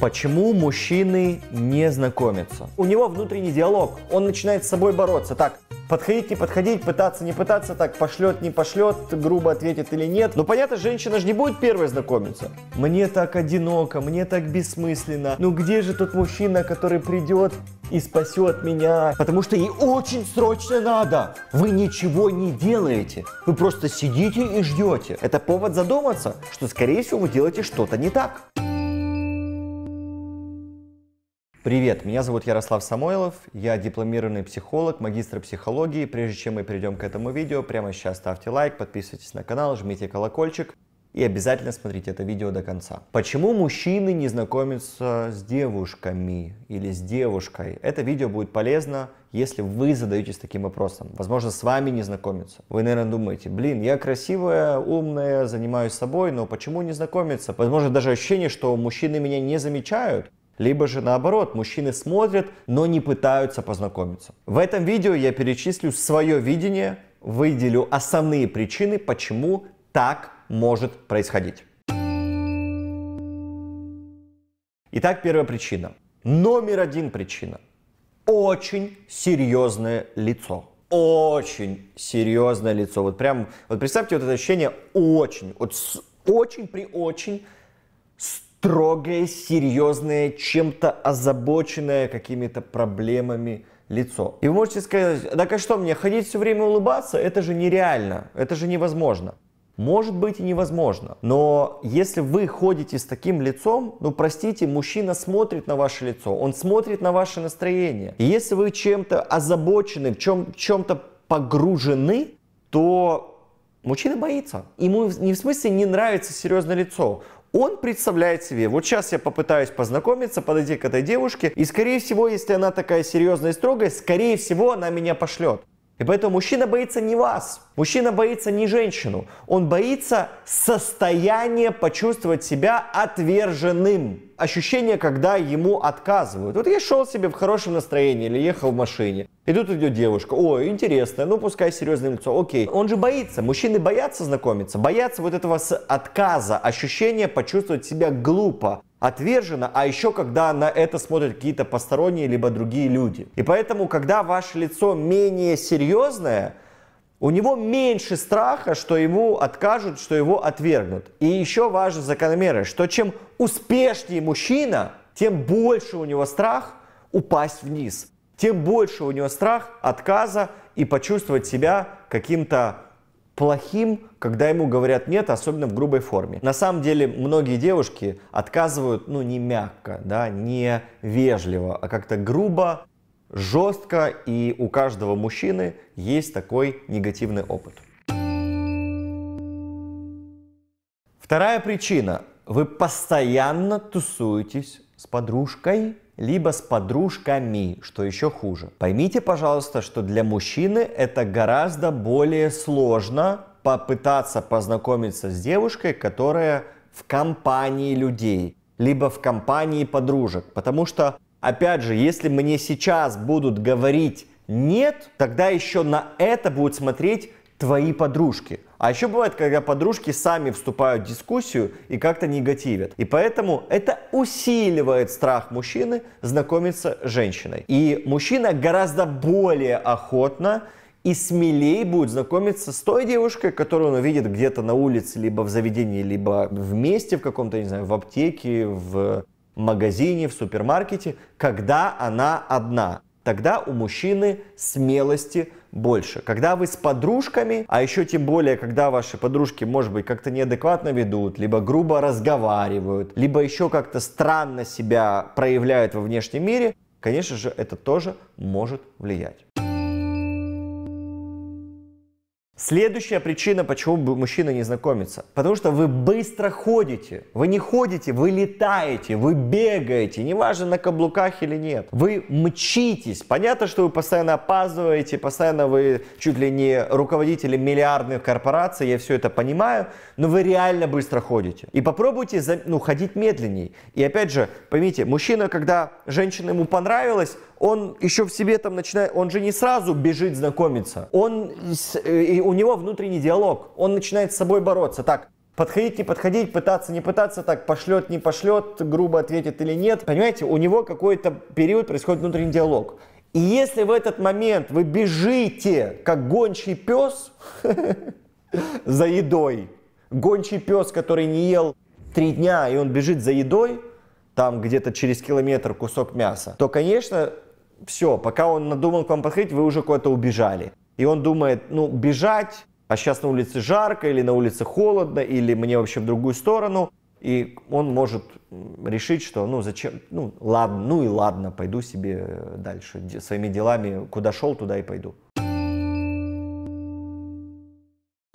Почему мужчины не знакомятся? У него внутренний диалог, он начинает с собой бороться. Так, подходить, не подходить, пытаться, не пытаться, так, пошлет, не пошлет, грубо ответит или нет. Ну, понятно, женщина же не будет первой знакомиться. Мне так одиноко, мне так бессмысленно. Ну, где же тот мужчина, который придет и спасет меня? Потому что ей очень срочно надо. Вы ничего не делаете. Вы просто сидите и ждете. Это повод задуматься, что, скорее всего, вы делаете что-то не так. Привет, меня зовут Ярослав Самойлов, я дипломированный психолог, магистр психологии. Прежде чем мы перейдем к этому видео, прямо сейчас ставьте лайк, подписывайтесь на канал, жмите колокольчик и обязательно смотрите это видео до конца. Почему мужчины не знакомятся с девушками или с девушкой? Это видео будет полезно, если вы задаетесь таким вопросом. Возможно, с вами не знакомятся. Вы, наверное, думаете, блин, я красивая, умная, занимаюсь собой, но почему не знакомиться? Возможно, даже ощущение, что мужчины меня не замечают либо же наоборот, мужчины смотрят, но не пытаются познакомиться. В этом видео я перечислю свое видение, выделю основные причины, почему так может происходить. Итак, первая причина. Номер один причина. Очень серьезное лицо. Очень серьезное лицо. Вот прям, вот представьте вот это ощущение очень, вот с, очень при очень, строгое, серьезное, чем-то озабоченное какими-то проблемами лицо. И вы можете сказать, так а что мне, ходить все время улыбаться? Это же нереально, это же невозможно. Может быть и невозможно, но если вы ходите с таким лицом, ну простите, мужчина смотрит на ваше лицо, он смотрит на ваше настроение. И если вы чем-то озабочены, в чем, чем-то погружены, то мужчина боится. Ему не в смысле не нравится серьезное лицо он представляет себе, вот сейчас я попытаюсь познакомиться, подойти к этой девушке, и скорее всего, если она такая серьезная и строгая, скорее всего, она меня пошлет. И поэтому мужчина боится не вас, мужчина боится не женщину, он боится состояния почувствовать себя отверженным. Ощущение, когда ему отказывают. Вот я шел себе в хорошем настроении или ехал в машине, и тут идет девушка, о, интересно, ну пускай серьезное лицо, окей. Он же боится, мужчины боятся знакомиться, боятся вот этого отказа, ощущения почувствовать себя глупо отвержена, а еще когда на это смотрят какие-то посторонние либо другие люди. И поэтому, когда ваше лицо менее серьезное, у него меньше страха, что ему откажут, что его отвергнут. И еще важно закономерность, что чем успешнее мужчина, тем больше у него страх упасть вниз, тем больше у него страх отказа и почувствовать себя каким-то плохим, когда ему говорят нет, особенно в грубой форме. На самом деле многие девушки отказывают, ну, не мягко, да, не вежливо, а как-то грубо, жестко, и у каждого мужчины есть такой негативный опыт. Вторая причина. Вы постоянно тусуетесь с подружкой либо с подружками, что еще хуже. Поймите, пожалуйста, что для мужчины это гораздо более сложно попытаться познакомиться с девушкой, которая в компании людей, либо в компании подружек. Потому что, опять же, если мне сейчас будут говорить нет, тогда еще на это будут смотреть твои подружки. А еще бывает, когда подружки сами вступают в дискуссию и как-то негативят. И поэтому это усиливает страх мужчины знакомиться с женщиной. И мужчина гораздо более охотно и смелее будет знакомиться с той девушкой, которую он увидит где-то на улице, либо в заведении, либо вместе в каком-то, не знаю, в аптеке, в магазине, в супермаркете, когда она одна тогда у мужчины смелости больше. Когда вы с подружками, а еще тем более, когда ваши подружки, может быть, как-то неадекватно ведут, либо грубо разговаривают, либо еще как-то странно себя проявляют во внешнем мире, конечно же, это тоже может влиять. Следующая причина, почему мужчина не знакомится. Потому что вы быстро ходите. Вы не ходите, вы летаете, вы бегаете. Неважно, на каблуках или нет. Вы мчитесь. Понятно, что вы постоянно опаздываете, постоянно вы чуть ли не руководители миллиардных корпораций, я все это понимаю, но вы реально быстро ходите. И попробуйте ну, ходить медленней. И опять же, поймите, мужчина, когда женщина ему понравилась, он еще в себе там начинает, он же не сразу бежит знакомиться, он, э, и у него внутренний диалог, он начинает с собой бороться, так, подходить, не подходить, пытаться, не пытаться, так, пошлет, не пошлет, грубо ответит или нет, понимаете, у него какой-то период происходит внутренний диалог, и если в этот момент вы бежите, как гончий пес, за едой, гончий пес, который не ел три дня, и он бежит за едой, там где-то через километр кусок мяса, то, конечно, все, пока он надумал к вам подходить, вы уже куда-то убежали. И он думает, ну, бежать, а сейчас на улице жарко, или на улице холодно, или мне вообще в другую сторону. И он может решить, что ну зачем, ну ладно, ну и ладно, пойду себе э, дальше своими делами, куда шел, туда и пойду.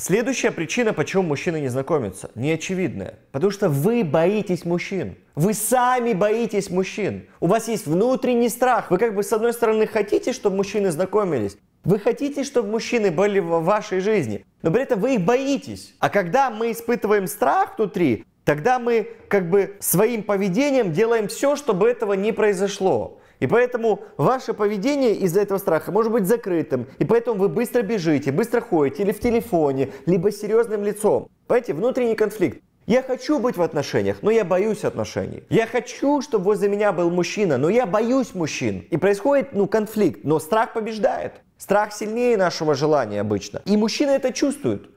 Следующая причина, почему мужчины не знакомятся, неочевидная. Потому что вы боитесь мужчин. Вы сами боитесь мужчин. У вас есть внутренний страх. Вы как бы с одной стороны хотите, чтобы мужчины знакомились. Вы хотите, чтобы мужчины были в вашей жизни, но при этом вы их боитесь. А когда мы испытываем страх внутри, тогда мы как бы своим поведением делаем все, чтобы этого не произошло. И поэтому ваше поведение из-за этого страха может быть закрытым. И поэтому вы быстро бежите, быстро ходите или в телефоне, либо с серьезным лицом. Понимаете, внутренний конфликт. Я хочу быть в отношениях, но я боюсь отношений. Я хочу, чтобы возле меня был мужчина, но я боюсь мужчин. И происходит, ну, конфликт, но страх побеждает. Страх сильнее нашего желания обычно. И мужчины это чувствуют.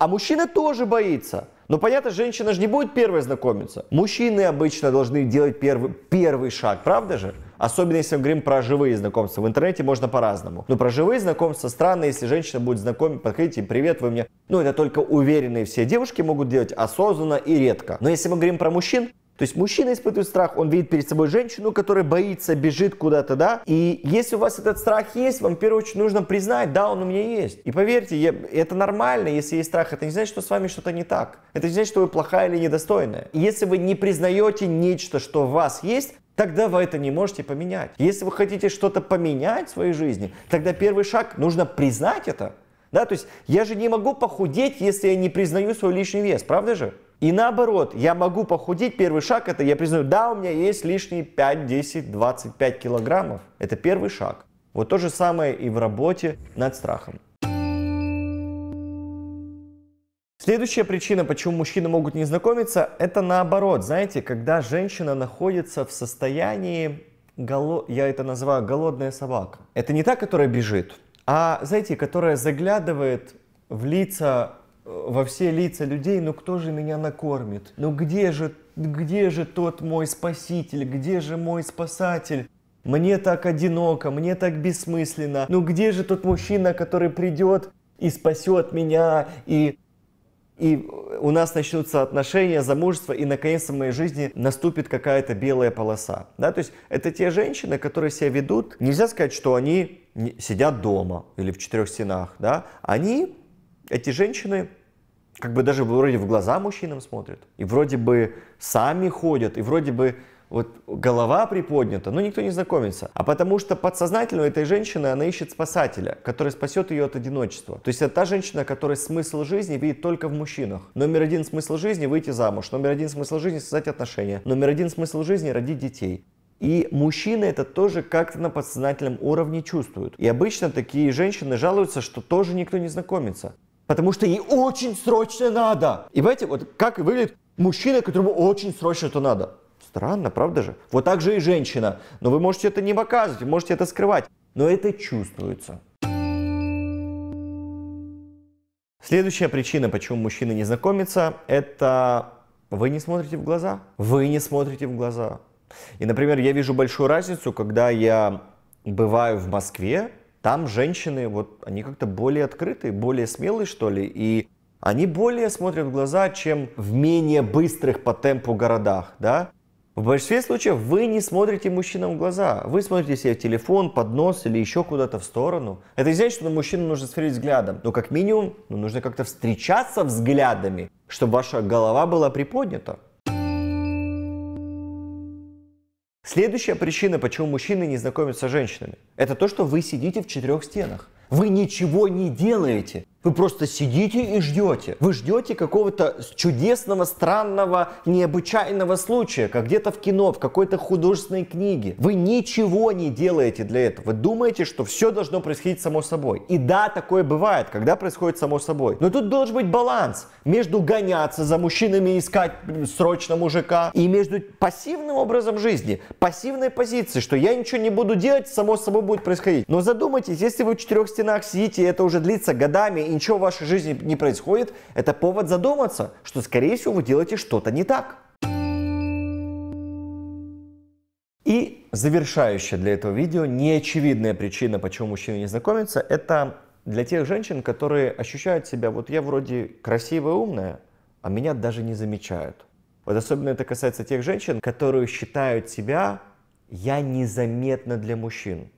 А мужчина тоже боится. Но понятно, женщина же не будет первой знакомиться. Мужчины обычно должны делать первый, первый шаг, правда же? Особенно если мы говорим про живые знакомства. В интернете можно по-разному. Но про живые знакомства странно, если женщина будет знакомить, подходить и привет, вы мне. Ну, это только уверенные все девушки могут делать осознанно и редко. Но если мы говорим про мужчин, то есть мужчина испытывает страх, он видит перед собой женщину, которая боится, бежит куда-то, да. И если у вас этот страх есть, вам в первую очередь нужно признать, да, он у меня есть. И поверьте, я, это нормально, если есть страх, это не значит, что с вами что-то не так. Это не значит, что вы плохая или недостойная. И если вы не признаете нечто, что у вас есть, тогда вы это не можете поменять. Если вы хотите что-то поменять в своей жизни, тогда первый шаг нужно признать это. Да, то есть я же не могу похудеть, если я не признаю свой лишний вес, правда же? И наоборот, я могу похудеть, первый шаг это, я признаю, да, у меня есть лишние 5, 10, 25 килограммов. Это первый шаг. Вот то же самое и в работе над страхом. Следующая причина, почему мужчины могут не знакомиться, это наоборот, знаете, когда женщина находится в состоянии, голо... я это называю голодная собака. Это не та, которая бежит, а, знаете, которая заглядывает в лица во все лица людей, ну кто же меня накормит? Ну где же, где же тот мой спаситель? Где же мой спасатель? Мне так одиноко, мне так бессмысленно. Ну где же тот мужчина, который придет и спасет меня, и, и у нас начнутся отношения, замужество, и наконец-то в моей жизни наступит какая-то белая полоса. Да? То есть это те женщины, которые себя ведут, нельзя сказать, что они сидят дома или в четырех стенах, да? они эти женщины как бы даже вроде в глаза мужчинам смотрят, и вроде бы сами ходят, и вроде бы вот голова приподнята, но никто не знакомится. А потому что подсознательно у этой женщины она ищет спасателя, который спасет ее от одиночества. То есть это та женщина, которая смысл жизни видит только в мужчинах. Номер один смысл жизни – выйти замуж. Номер один смысл жизни – создать отношения. Номер один смысл жизни – родить детей. И мужчины это тоже как-то на подсознательном уровне чувствуют. И обычно такие женщины жалуются, что тоже никто не знакомится потому что ей очень срочно надо. И понимаете, вот как выглядит мужчина, которому очень срочно это надо. Странно, правда же? Вот так же и женщина. Но вы можете это не показывать, можете это скрывать. Но это чувствуется. Следующая причина, почему мужчины не знакомятся, это вы не смотрите в глаза. Вы не смотрите в глаза. И, например, я вижу большую разницу, когда я бываю в Москве, там женщины, вот они как-то более открытые, более смелые, что ли, и они более смотрят в глаза, чем в менее быстрых по темпу городах, да? В большинстве случаев вы не смотрите мужчинам в глаза. Вы смотрите себе в телефон, под нос или еще куда-то в сторону. Это не значит, что на мужчину нужно смотреть взглядом. Но как минимум ну, нужно как-то встречаться взглядами, чтобы ваша голова была приподнята. Следующая причина, почему мужчины не знакомятся с женщинами, это то, что вы сидите в четырех стенах. Вы ничего не делаете. Вы просто сидите и ждете. Вы ждете какого-то чудесного, странного, необычайного случая, как где-то в кино, в какой-то художественной книге. Вы ничего не делаете для этого. Вы думаете, что все должно происходить само собой. И да, такое бывает, когда происходит само собой. Но тут должен быть баланс между гоняться за мужчинами, и искать срочно мужика, и между пассивным образом жизни, пассивной позицией, что я ничего не буду делать, само собой будет происходить. Но задумайтесь, если вы в четырех стенах сидите, и это уже длится годами, и ничего в вашей жизни не происходит, это повод задуматься, что, скорее всего, вы делаете что-то не так. И завершающая для этого видео неочевидная причина, почему мужчины не знакомятся, это для тех женщин, которые ощущают себя, вот я вроде красивая, умная, а меня даже не замечают. Вот особенно это касается тех женщин, которые считают себя я незаметна для мужчин.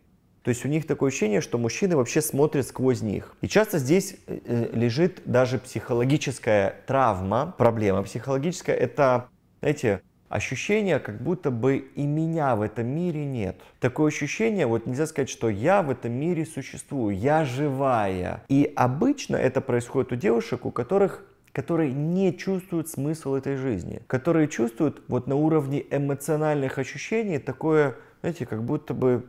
То есть у них такое ощущение, что мужчины вообще смотрят сквозь них. И часто здесь э, э, лежит даже психологическая травма, проблема психологическая. Это, знаете, ощущение, как будто бы и меня в этом мире нет. Такое ощущение, вот нельзя сказать, что я в этом мире существую, я живая. И обычно это происходит у девушек, у которых которые не чувствуют смысл этой жизни, которые чувствуют вот на уровне эмоциональных ощущений такое, знаете, как будто бы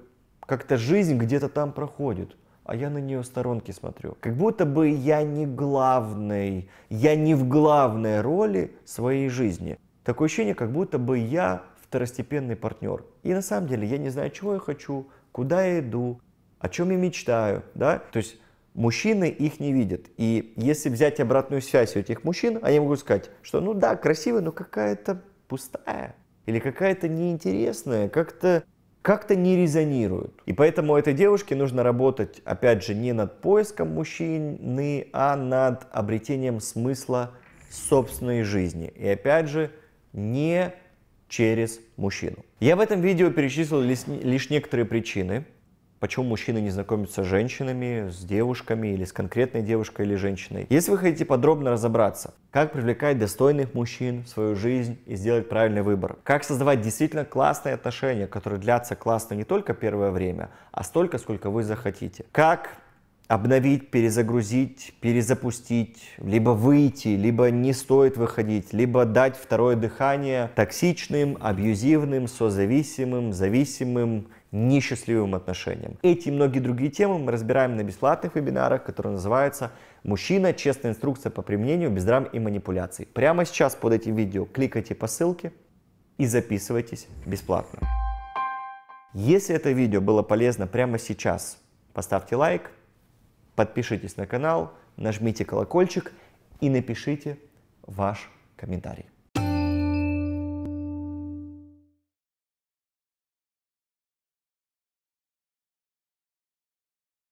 как-то жизнь где-то там проходит, а я на нее сторонки смотрю. Как будто бы я не главный, я не в главной роли своей жизни. Такое ощущение, как будто бы я второстепенный партнер. И на самом деле я не знаю, чего я хочу, куда я иду, о чем я мечтаю, да? То есть мужчины их не видят. И если взять обратную связь у этих мужчин, они могут сказать, что ну да, красивая, но какая-то пустая. Или какая-то неинтересная, как-то как-то не резонируют. И поэтому этой девушке нужно работать, опять же, не над поиском мужчины, а над обретением смысла собственной жизни. И опять же, не через мужчину. Я в этом видео перечислил лишь, лишь некоторые причины, почему мужчины не знакомятся с женщинами, с девушками или с конкретной девушкой или женщиной. Если вы хотите подробно разобраться, как привлекать достойных мужчин в свою жизнь и сделать правильный выбор, как создавать действительно классные отношения, которые длятся классно не только первое время, а столько, сколько вы захотите, как обновить, перезагрузить, перезапустить, либо выйти, либо не стоит выходить, либо дать второе дыхание токсичным, абьюзивным, созависимым, зависимым несчастливым отношениям. Эти и многие другие темы мы разбираем на бесплатных вебинарах, которые называются «Мужчина. Честная инструкция по применению без драм и манипуляций». Прямо сейчас под этим видео кликайте по ссылке и записывайтесь бесплатно. Если это видео было полезно прямо сейчас, поставьте лайк, подпишитесь на канал, нажмите колокольчик и напишите ваш комментарий.